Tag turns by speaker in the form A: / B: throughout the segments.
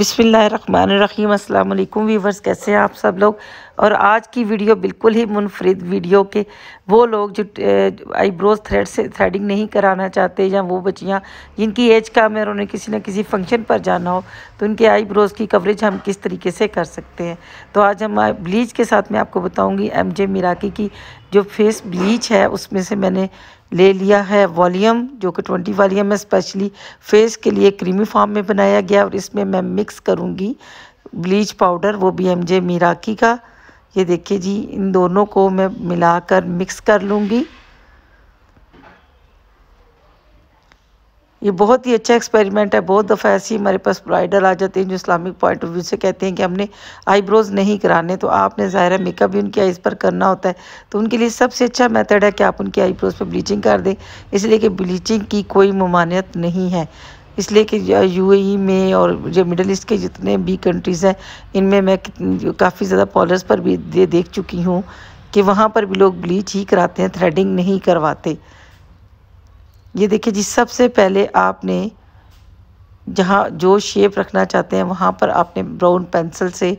A: बिसमीम अल्लाम वीवर्स कैसे हैं आप सब लोग और आज की वीडियो बिल्कुल ही मुनफरद वीडियो के वो लोग जो आईब्रोज थ्रेड से थ्रेडिंग नहीं कराना चाहते या वो बच्चियां जिनकी एज कम है और उन्हें किसी न किसी फंक्शन पर जाना हो तो उनके आईब्रोज़ की कवरेज हम किस तरीके से कर सकते हैं तो आज हम ब्लीच के साथ मैं आपको बताऊँगी एम जे मिराकी की जो फेस ब्लीच है उसमें से मैंने ले लिया है वॉल्यूम जो कि 20 वॉल्यूम है स्पेशली फेस के लिए क्रीमी फॉर्म में बनाया गया और इसमें मैं मिक्स करूँगी ब्लीच पाउडर वो भी एम जे मीराकी का ये देखिए जी इन दोनों को मैं मिलाकर मिक्स कर लूँगी ये बहुत ही अच्छा एक्सपेरिमेंट है बहुत दफ़ा ऐसी हमारे पास ब्राइडल आ जाते हैं जो इस्लामिक पॉइंट ऑफ व्यू से कहते हैं कि हमने आईब्रोज़ नहीं कराने तो आपने ज़ाहिर मेकअप भी उनकी आइज़ पर करना होता है तो उनके लिए सबसे अच्छा मेथड है कि आप उनके आईब्रोज़ पर ब्लीचिंग कर दें इसलिए कि ब्लीचिंग की कोई ममानियत नहीं है इसलिए कि ए e में और जो मिडल ईस्ट के जितने भी कंट्रीज़ हैं इनमें मैं काफ़ी ज़्यादा पॉलर्स पर भी देख चुकी हूँ कि वहाँ पर भी लोग ब्लीच ही कराते हैं थ्रेडिंग नहीं करवाते ये देखिए जी सबसे पहले आपने जहाँ जो शेप रखना चाहते हैं वहाँ पर आपने ब्राउन पेंसिल से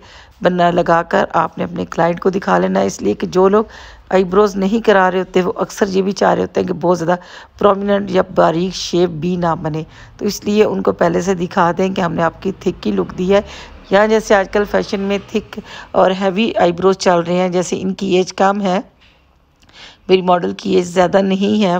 A: लगा लगाकर आपने अपने क्लाइंट को दिखा लेना है इसलिए कि जो लोग आईब्रोज़ नहीं करा रहे होते वो अक्सर ये भी चाह रहे होते हैं कि बहुत ज़्यादा प्रोमिनेंट या बारीक शेप भी ना बने तो इसलिए उनको पहले से दिखा दें कि हमने आपकी थिक की लुक दी है या जैसे आजकल फैशन में थिक और हैवी आईब्रोज चल रहे हैं जैसे इनकी एज कम है मेरी मॉडल की एज ज़्यादा नहीं है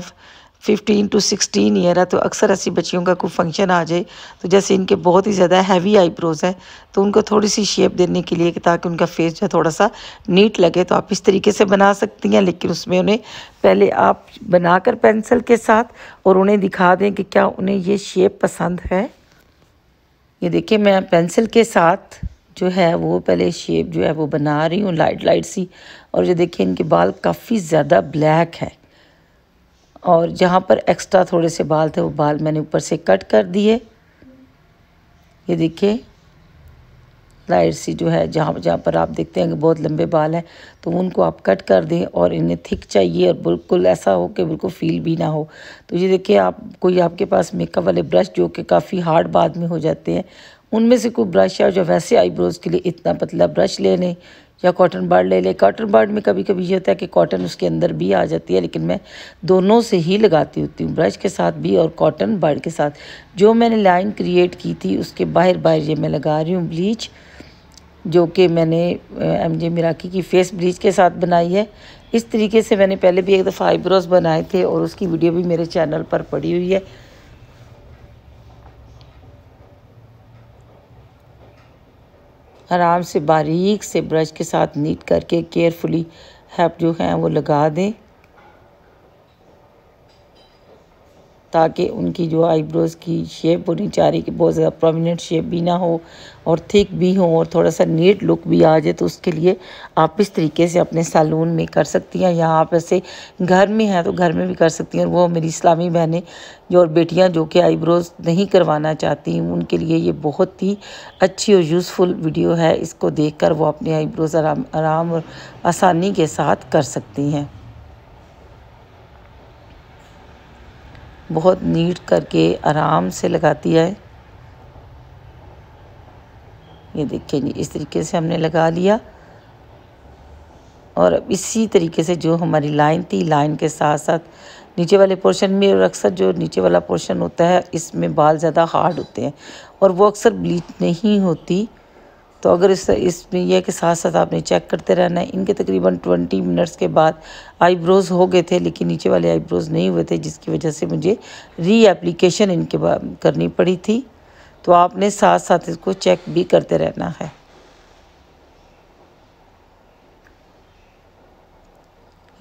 A: फिफ्टीन टू सिक्सटीन ईयर है तो अक्सर ऐसी बच्चियों का कोई फंक्शन आ जाए तो जैसे इनके बहुत ही ज़्यादा हैवी आईब्रोज़ हैं तो उनको थोड़ी सी शेप देने के लिए ताकि उनका फेस जो है थोड़ा सा नीट लगे तो आप इस तरीके से बना सकती हैं लेकिन उसमें उन्हें पहले आप बनाकर पेंसिल के साथ और उन्हें दिखा दें कि क्या उन्हें ये शेप पसंद है ये देखिए मैं पेंसिल के साथ जो है वो पहले शेप जो है वो बना रही हूँ लाइट लाइट सी और जो देखिए इनके बाल काफ़ी ज़्यादा ब्लैक है और जहाँ पर एक्स्ट्रा थोड़े से बाल थे वो बाल मैंने ऊपर से कट कर दिए ये देखिए लाइट सी जो है जहाँ जहाँ पर आप देखते हैं कि बहुत लंबे बाल हैं तो उनको आप कट कर दें और इन्हें थिक चाहिए और बिल्कुल ऐसा हो कि बिल्कुल फील भी ना हो तो ये देखिए आप कोई आपके पास मेकअप वाले ब्रश जो कि काफ़ी हार्ड बाद में हो जाते हैं उनमें से कोई ब्रश है जो वैसे आईब्रोज़ के लिए इतना पतला ब्रश ले लें या कॉटन बर्ड ले ले कॉटन बर्ड में कभी कभी ये होता है कि कॉटन उसके अंदर भी आ जाती है लेकिन मैं दोनों से ही लगाती होती हूँ ब्रश के साथ भी और कॉटन बर्ड के साथ जो मैंने लाइन क्रिएट की थी उसके बाहर बाहर ये मैं लगा रही हूँ ब्लीच जो कि मैंने एम जे मिराकी की फेस ब्लीच के साथ बनाई है इस तरीके से मैंने पहले भी एक दफ़ा आईब्रोज़ बनाए थे और उसकी वीडियो भी मेरे चैनल पर पड़ी हुई है आराम से बारीक से ब्रश के साथ नीट करके केयरफुली हैप जो हैं वो लगा दें ताकि उनकी जो आईब्रोज़ की शेप होनी चाह रही कि बहुत ज़्यादा प्रोमिनेंट शेप भी ना हो और थिक भी हो और थोड़ा सा नीट लुक भी आ जाए तो उसके लिए आप इस तरीके से अपने सैलून में कर सकती हैं या आप ऐसे घर में हैं तो घर में भी कर सकती हैं वो मेरी इस्लामी बहनें जो और बेटियाँ जो कि आईब्रोज़ नहीं करवाना चाहती उनके लिए ये बहुत ही अच्छी और यूज़फुल वीडियो है इसको कर वो अपने आईब्रोज़ आराम आराम और आसानी के साथ कर सकती हैं बहुत नीट करके आराम से लगाती है ये देखिए जी इस तरीके से हमने लगा लिया और अब इसी तरीके से जो हमारी लाइन थी लाइन के साथ साथ नीचे वाले पोर्शन में और अक्सर जो नीचे वाला पोर्शन होता है इसमें बाल ज़्यादा हार्ड होते हैं और वो अक्सर ब्लीच नहीं होती तो अगर इस इसमें यह के साथ साथ आपने चेक करते रहना है इनके तकरीबन ट्वेंटी मिनट्स के बाद आईब्रोज़ हो गए थे लेकिन नीचे वाले आईब्रोज़ नहीं हुए थे जिसकी वजह से मुझे री एप्लीकेशन इनके करनी पड़ी थी तो आपने साथ साथ इसको चेक भी करते रहना है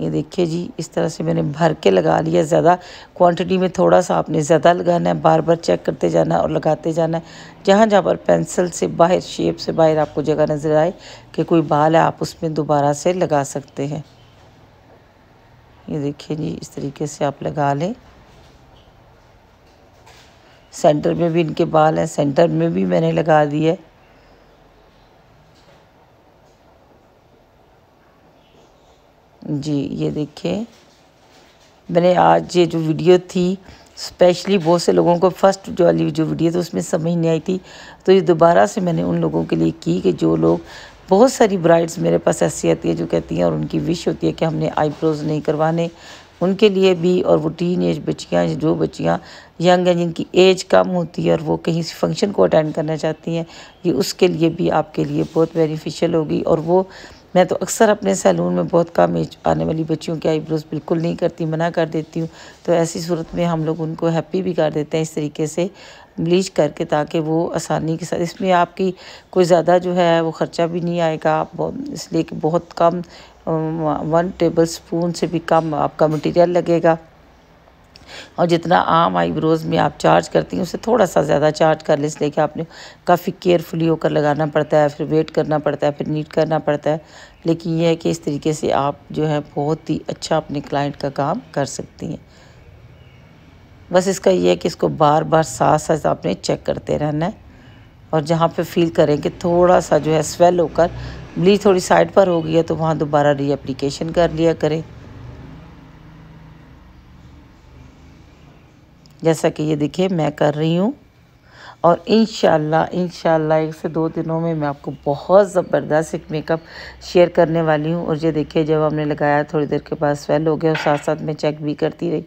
A: ये देखिए जी इस तरह से मैंने भर के लगा लिया ज़्यादा क्वांटिटी में थोड़ा सा आपने ज़्यादा लगाना है बार बार चेक करते जाना और लगाते जाना है जहाँ जहाँ पर पेंसिल से बाहर शेप से बाहर आपको जगह नज़र आए कि कोई बाल है आप उसमें दोबारा से लगा सकते हैं ये देखिए जी इस तरीके से आप लगा लें सेंटर में भी इनके बाल हैं सेंटर में भी मैंने लगा दिए जी ये देखिए मैंने आज ये जो वीडियो थी स्पेशली बहुत से लोगों को फर्स्ट जो वाली जो वीडियो थी उसमें समझ नहीं आई थी तो ये दोबारा से मैंने उन लोगों के लिए की कि जो लोग बहुत सारी ब्राइड्स मेरे पास ऐसी आती है जो कहती हैं और उनकी विश होती है कि हमने आईब्रोज़ नहीं करवाने उनके लिए भी और वो टीन एज बच्चियाँ जो बच्चियाँ यंग हैं जिनकी एज कम होती है और वो कहीं से फंक्शन को अटेंड करना चाहती हैं ये उसके लिए भी आपके लिए बहुत बेनिफिशियल होगी और वो मैं तो अक्सर अपने सैलून में बहुत कम एज आने वाली बच्चियों आई आईब्रोज़ बिल्कुल नहीं करती मना कर देती हूँ तो ऐसी सूरत में हम लोग उनको हैप्पी भी कर देते हैं इस तरीके से ब्लीच करके ताकि वो आसानी के साथ इसमें आपकी कोई ज़्यादा जो है वो ख़र्चा भी नहीं आएगा इसलिए कि बहुत कम वन टेबल स्पून से भी कम आपका मटेरियल लगेगा और जितना आम आईब्रोज़ में आप चार्ज करती हैं उससे थोड़ा सा ज़्यादा चार्ज कर लें इसलिए कि आपने काफ़ी केयरफुली होकर लगाना पड़ता है फिर वेट करना पड़ता है फिर नीट करना पड़ता है लेकिन यह है कि इस तरीके से आप जो है बहुत ही अच्छा अपने क्लाइंट का काम कर सकती हैं बस इसका यह है कि इसको बार बार साथ साथ आपने चेक करते रहना है और जहाँ पे फील करें कि थोड़ा सा जो है स्वेल होकर ब्लीच थोड़ी साइड पर हो गई है तो वहाँ दोबारा रीअप्लीकेशन कर लिया करें जैसा कि ये देखिए मैं कर रही हूँ और इन इन एक से दो दिनों में मैं आपको बहुत ज़बरदस्त एक मेकअप शेयर करने वाली हूँ और ये देखिए जब हमने लगाया थोड़ी देर के बाद स्वेल हो गया और साथ साथ मैं चेक भी करती रही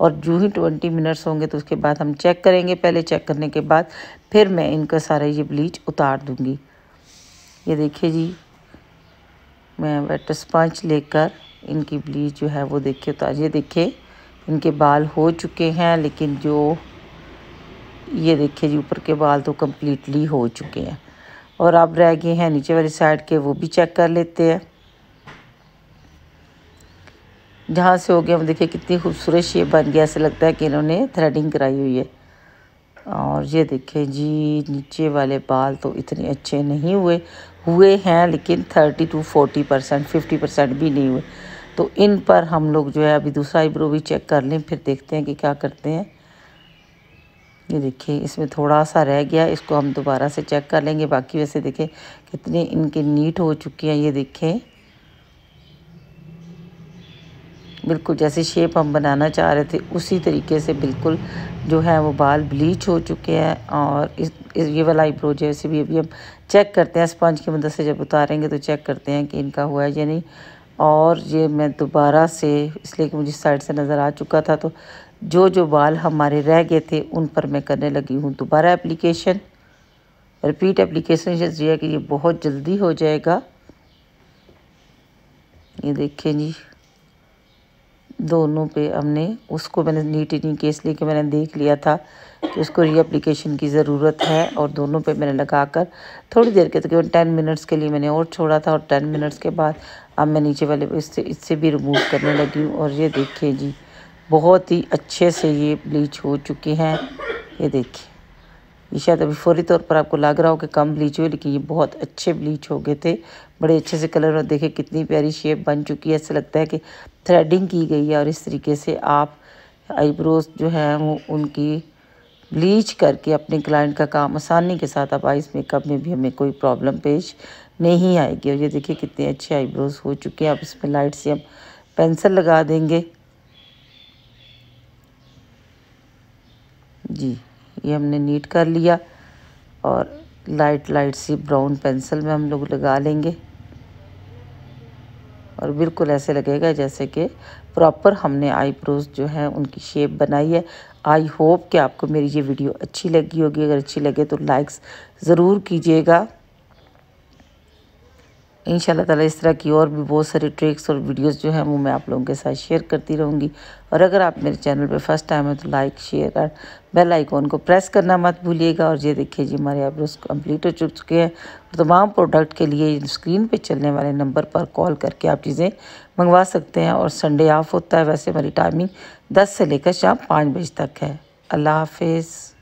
A: और जो ही ट्वेंटी मिनट्स होंगे तो उसके बाद हम चेक करेंगे पहले चेक करने के बाद फिर मैं इनका सारा ये ब्लीच उतार दूँगी ये देखिए जी मैं वेट स्पंच लेकर इनकी ब्लीच जो है वो देखिए उतार ये देखिए इनके बाल हो चुके हैं लेकिन जो ये देखिए जी ऊपर के बाल तो कम्प्लीटली हो चुके हैं और अब रह गए हैं नीचे वाली साइड के वो भी चेक कर लेते हैं जहाँ से हो गया हम देखिए कितनी खूबसूरत शेप बन गया ऐसा लगता है कि इन्होंने थ्रेडिंग कराई हुई है और ये देखिए जी नीचे वाले बाल तो इतने अच्छे नहीं हुए हुए हैं लेकिन thirty two forty percent fifty percent भी नहीं हुए तो इन पर हम लोग जो है अभी दूसरा आईब्रो भी चेक कर लें फिर देखते हैं कि क्या करते हैं ये देखिए इसमें थोड़ा सा रह गया इसको हम दोबारा से चेक कर लेंगे बाकी वैसे देखें कितने इनके नीट हो चुके हैं ये देखें बिल्कुल जैसे शेप हम बनाना चाह रहे थे उसी तरीके से बिल्कुल जो है वो बाल ब्लीच हो चुके हैं और इस, इस ये वाला आईब्रो जैसे भी अभी हम चेक करते हैं स्पंज की मदद से जब उतारेंगे तो चेक करते हैं कि इनका हुआ है या नहीं और ये मैं दोबारा से इसलिए कि मुझे साइड से नज़र आ चुका था तो जो जो बाल हमारे रह गए थे उन पर मैं करने लगी हूँ दोबारा एप्लीकेशन रिपीट एप्लीकेशन ये कि ये बहुत जल्दी हो जाएगा ये देखें जी दोनों पे हमने उसको मैंने नीट नहीं के इसलिए कि मैंने देख लिया था कि उसको रीअप्लीकेशन की ज़रूरत है और दोनों पे मैंने लगाकर थोड़ी देर के तकरीबन तो टेन मिनट्स के लिए मैंने और छोड़ा था और टेन मिनट्स के बाद अब मैं नीचे वाले इससे इससे भी रिमूव करने लगी हूँ और ये देखिए जी बहुत ही अच्छे से ये ब्लीच हो चुके हैं ये देखिए ये शायद अभी फौरी तौर पर आपको लग रहा हो कि कम ब्लीच हुए लेकिन ये बहुत अच्छे ब्लीच हो गए थे बड़े अच्छे से कलर और देखे कितनी प्यारी शेप बन चुकी है ऐसा लगता है कि थ्रेडिंग की गई है और इस तरीके से आप आईब्रोज जो हैं वो उनकी ब्लीच करके अपने क्लाइंट का काम आसानी के साथ आप आइस मेकअप में भी हमें कोई प्रॉब्लम पेश नहीं आएगी और ये देखिए कितने अच्छे आईब्रोज हो चुके हैं इस इसमें लाइट से हम पेंसिल लगा देंगे जी ये हमने नीट कर लिया और लाइट लाइट सी ब्राउन पेंसिल में हम लोग लगा लेंगे और बिल्कुल ऐसे लगेगा जैसे कि प्रॉपर हमने आईब्रोज जो है उनकी शेप बनाई है आई होप कि आपको मेरी ये वीडियो अच्छी लगी होगी अगर अच्छी लगे तो लाइक्स ज़रूर कीजिएगा इन ताला इस तरह की और भी बहुत सारी ट्रिक्स और वीडियोस जो हैं वो मैं आप लोगों के साथ शेयर करती रहूँगी और अगर आप मेरे चैनल पे फर्स्ट टाइम है तो लाइक शेयर और बेल आइकॉन को प्रेस करना मत भूलिएगा और ये देखिए जी हमारे आईब्रोज कंप्लीट हो चुके हैं और तमाम प्रोडक्ट के लिए स्क्रीन पे चलने वाले नंबर पर कॉल करके आप चीज़ें मंगवा सकते हैं और संडे ऑफ होता है वैसे हमारी टाइमिंग दस से लेकर शाम पाँच बजे तक है अल्लाह हाफिज़